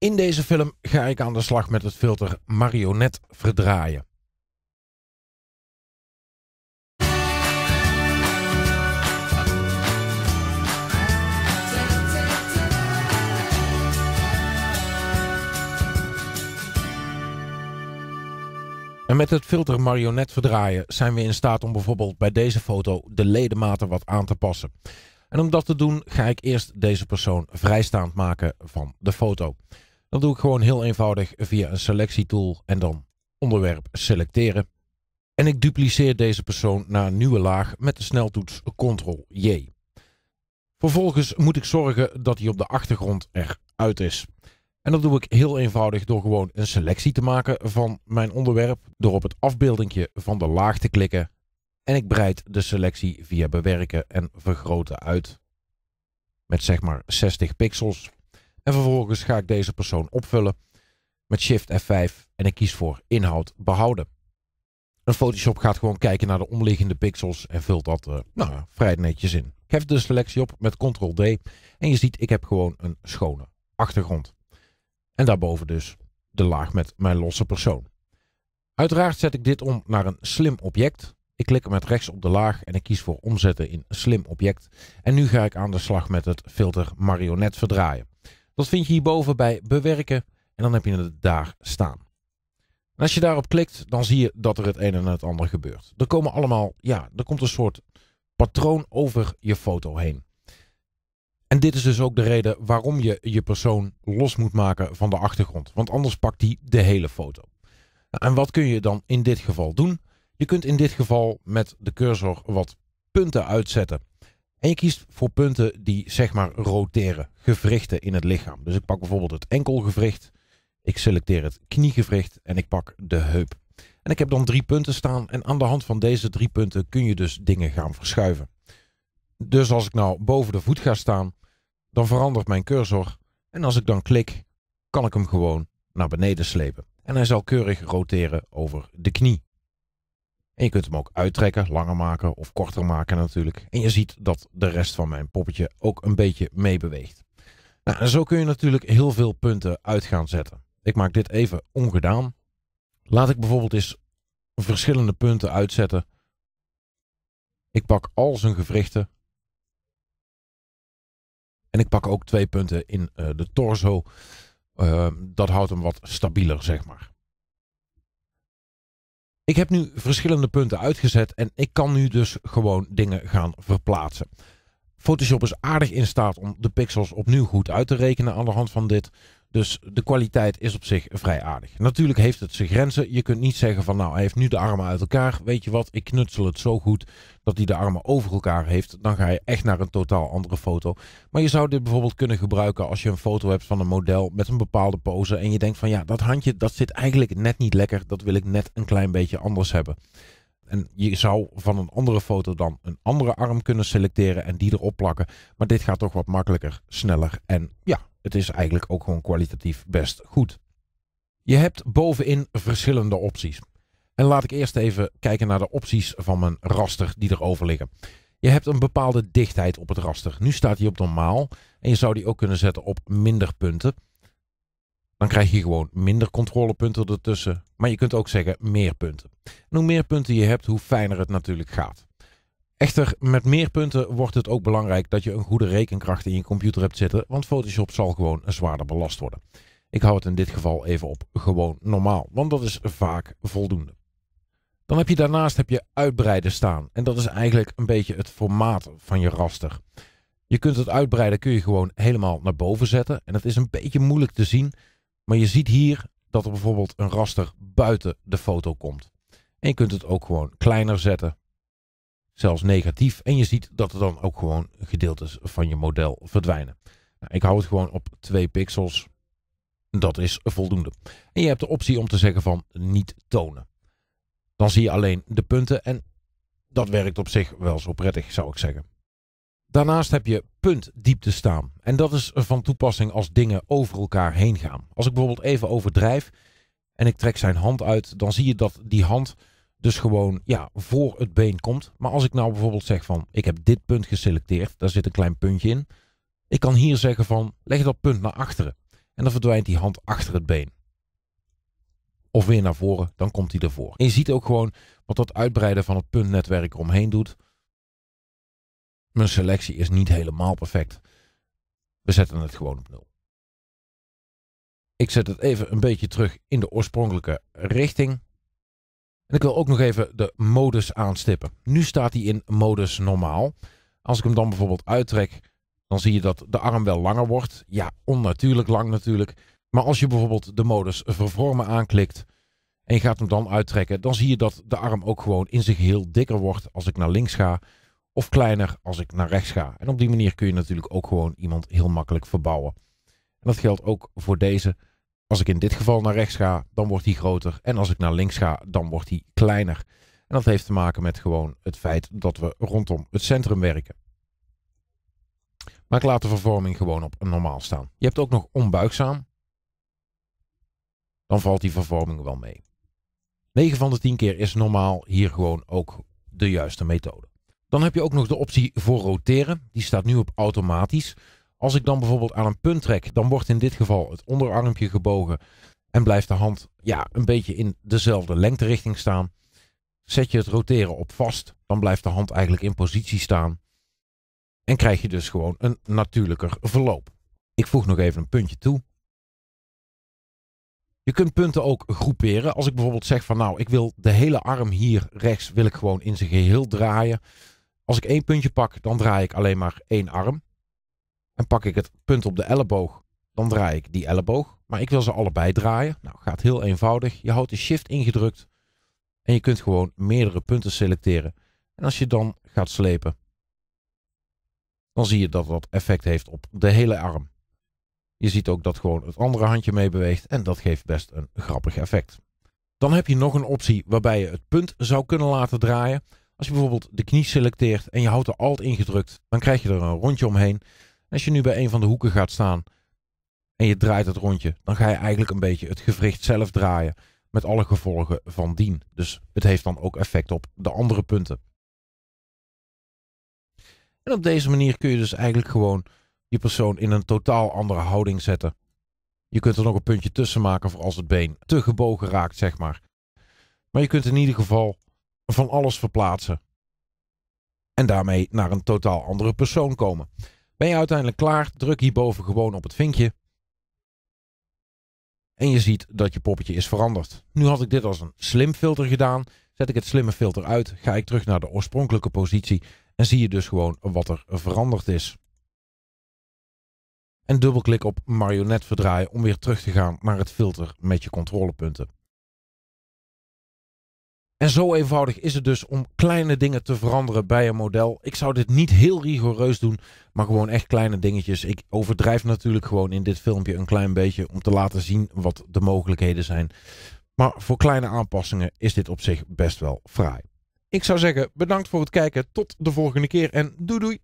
In deze film ga ik aan de slag met het filter marionet verdraaien. En met het filter marionet verdraaien zijn we in staat om bijvoorbeeld bij deze foto de ledematen wat aan te passen. En om dat te doen ga ik eerst deze persoon vrijstaand maken van de foto. Dat doe ik gewoon heel eenvoudig via een selectietool en dan onderwerp selecteren. En ik dupliceer deze persoon naar een nieuwe laag met de sneltoets Ctrl-J. Vervolgens moet ik zorgen dat hij op de achtergrond eruit is. En dat doe ik heel eenvoudig door gewoon een selectie te maken van mijn onderwerp, door op het afbeeldingje van de laag te klikken en ik breid de selectie via bewerken en vergroten uit met zeg maar 60 pixels. En vervolgens ga ik deze persoon opvullen met Shift F5 en ik kies voor inhoud behouden. Een Photoshop gaat gewoon kijken naar de omliggende pixels en vult dat eh, nou. nou, vrij netjes in. Ik geef de selectie op met Ctrl D en je ziet ik heb gewoon een schone achtergrond. En daarboven dus de laag met mijn losse persoon. Uiteraard zet ik dit om naar een slim object. Ik klik met rechts op de laag en ik kies voor omzetten in slim object. En nu ga ik aan de slag met het filter marionet verdraaien. Dat vind je hierboven bij bewerken en dan heb je het daar staan. En als je daarop klikt, dan zie je dat er het een en het ander gebeurt. Er komen allemaal, ja, er komt een soort patroon over je foto heen. En dit is dus ook de reden waarom je je persoon los moet maken van de achtergrond. Want anders pakt die de hele foto. En wat kun je dan in dit geval doen? Je kunt in dit geval met de cursor wat punten uitzetten. En je kiest voor punten die zeg maar roteren, gewrichten in het lichaam. Dus ik pak bijvoorbeeld het enkelgewricht, ik selecteer het kniegewricht en ik pak de heup. En ik heb dan drie punten staan en aan de hand van deze drie punten kun je dus dingen gaan verschuiven. Dus als ik nou boven de voet ga staan, dan verandert mijn cursor en als ik dan klik, kan ik hem gewoon naar beneden slepen. En hij zal keurig roteren over de knie. En je kunt hem ook uittrekken, langer maken of korter maken natuurlijk. En je ziet dat de rest van mijn poppetje ook een beetje meebeweegt. Nou, en zo kun je natuurlijk heel veel punten uit gaan zetten. Ik maak dit even ongedaan. Laat ik bijvoorbeeld eens verschillende punten uitzetten. Ik pak al zijn gewrichten. En ik pak ook twee punten in eh, de torso. Eh, dat houdt hem wat stabieler, zeg maar. Ik heb nu verschillende punten uitgezet en ik kan nu dus gewoon dingen gaan verplaatsen. Photoshop is aardig in staat om de pixels opnieuw goed uit te rekenen aan de hand van dit. Dus de kwaliteit is op zich vrij aardig. Natuurlijk heeft het zijn grenzen. Je kunt niet zeggen van nou, hij heeft nu de armen uit elkaar. Weet je wat, ik knutsel het zo goed dat hij de armen over elkaar heeft. Dan ga je echt naar een totaal andere foto. Maar je zou dit bijvoorbeeld kunnen gebruiken als je een foto hebt van een model met een bepaalde pose. En je denkt van ja, dat handje dat zit eigenlijk net niet lekker. Dat wil ik net een klein beetje anders hebben. En je zou van een andere foto dan een andere arm kunnen selecteren en die erop plakken. Maar dit gaat toch wat makkelijker, sneller en ja, het is eigenlijk ook gewoon kwalitatief best goed. Je hebt bovenin verschillende opties. En laat ik eerst even kijken naar de opties van mijn raster die erover liggen. Je hebt een bepaalde dichtheid op het raster. Nu staat die op normaal en je zou die ook kunnen zetten op minder punten. Dan krijg je gewoon minder controlepunten ertussen. Maar je kunt ook zeggen meer punten. En hoe meer punten je hebt, hoe fijner het natuurlijk gaat. Echter, met meer punten wordt het ook belangrijk dat je een goede rekenkracht in je computer hebt zitten, want Photoshop zal gewoon zwaarder belast worden. Ik hou het in dit geval even op gewoon normaal, want dat is vaak voldoende. Dan heb je daarnaast heb je uitbreiden staan en dat is eigenlijk een beetje het formaat van je raster. Je kunt het uitbreiden kun je gewoon helemaal naar boven zetten en dat is een beetje moeilijk te zien, maar je ziet hier dat er bijvoorbeeld een raster buiten de foto komt. En je kunt het ook gewoon kleiner zetten. Zelfs negatief. En je ziet dat er dan ook gewoon gedeeltes van je model verdwijnen. Nou, ik hou het gewoon op 2 pixels. Dat is voldoende. En je hebt de optie om te zeggen van niet tonen. Dan zie je alleen de punten en dat werkt op zich wel zo prettig, zou ik zeggen. Daarnaast heb je diepte staan. En dat is van toepassing als dingen over elkaar heen gaan. Als ik bijvoorbeeld even overdrijf en ik trek zijn hand uit, dan zie je dat die hand dus gewoon ja, voor het been komt. Maar als ik nou bijvoorbeeld zeg van ik heb dit punt geselecteerd, daar zit een klein puntje in. Ik kan hier zeggen van leg dat punt naar achteren. En dan verdwijnt die hand achter het been. Of weer naar voren, dan komt hij ervoor. En je ziet ook gewoon wat dat uitbreiden van het puntnetwerk omheen doet. Mijn selectie is niet helemaal perfect. We zetten het gewoon op nul. Ik zet het even een beetje terug in de oorspronkelijke richting. En ik wil ook nog even de modus aanstippen. Nu staat hij in modus normaal. Als ik hem dan bijvoorbeeld uittrek, dan zie je dat de arm wel langer wordt. Ja, onnatuurlijk lang natuurlijk. Maar als je bijvoorbeeld de modus vervormen aanklikt en je gaat hem dan uittrekken, dan zie je dat de arm ook gewoon in zich heel dikker wordt als ik naar links ga of kleiner als ik naar rechts ga. En op die manier kun je natuurlijk ook gewoon iemand heel makkelijk verbouwen. En dat geldt ook voor deze. Als ik in dit geval naar rechts ga, dan wordt die groter. En als ik naar links ga, dan wordt die kleiner. En dat heeft te maken met gewoon het feit dat we rondom het centrum werken. Maar ik laat de vervorming gewoon op normaal staan. Je hebt ook nog onbuigzaam. Dan valt die vervorming wel mee. 9 van de 10 keer is normaal hier gewoon ook de juiste methode. Dan heb je ook nog de optie voor roteren. Die staat nu op automatisch. Als ik dan bijvoorbeeld aan een punt trek, dan wordt in dit geval het onderarmpje gebogen en blijft de hand ja, een beetje in dezelfde lengterichting staan. Zet je het roteren op vast, dan blijft de hand eigenlijk in positie staan. En krijg je dus gewoon een natuurlijker verloop. Ik voeg nog even een puntje toe. Je kunt punten ook groeperen. Als ik bijvoorbeeld zeg van nou, ik wil de hele arm hier rechts wil ik gewoon in zijn geheel draaien. Als ik één puntje pak, dan draai ik alleen maar één arm. En pak ik het punt op de elleboog, dan draai ik die elleboog. Maar ik wil ze allebei draaien. Nou, gaat heel eenvoudig. Je houdt de shift ingedrukt. En je kunt gewoon meerdere punten selecteren. En als je dan gaat slepen, dan zie je dat dat effect heeft op de hele arm. Je ziet ook dat gewoon het andere handje mee beweegt en dat geeft best een grappig effect. Dan heb je nog een optie waarbij je het punt zou kunnen laten draaien. Als je bijvoorbeeld de knie selecteert en je houdt er alt ingedrukt, dan krijg je er een rondje omheen. Als je nu bij een van de hoeken gaat staan en je draait het rondje, dan ga je eigenlijk een beetje het gewricht zelf draaien met alle gevolgen van dien. Dus het heeft dan ook effect op de andere punten. En op deze manier kun je dus eigenlijk gewoon je persoon in een totaal andere houding zetten. Je kunt er nog een puntje tussen maken voor als het been te gebogen raakt, zeg maar. Maar je kunt in ieder geval van alles verplaatsen. En daarmee naar een totaal andere persoon komen. Ben je uiteindelijk klaar, druk hierboven gewoon op het vinkje. En je ziet dat je poppetje is veranderd. Nu had ik dit als een slim filter gedaan. Zet ik het slimme filter uit, ga ik terug naar de oorspronkelijke positie en zie je dus gewoon wat er veranderd is. En dubbelklik op marionet verdraaien om weer terug te gaan naar het filter met je controlepunten. En zo eenvoudig is het dus om kleine dingen te veranderen bij een model. Ik zou dit niet heel rigoureus doen, maar gewoon echt kleine dingetjes. Ik overdrijf natuurlijk gewoon in dit filmpje een klein beetje om te laten zien wat de mogelijkheden zijn. Maar voor kleine aanpassingen is dit op zich best wel fraai. Ik zou zeggen, bedankt voor het kijken. Tot de volgende keer en doei doei!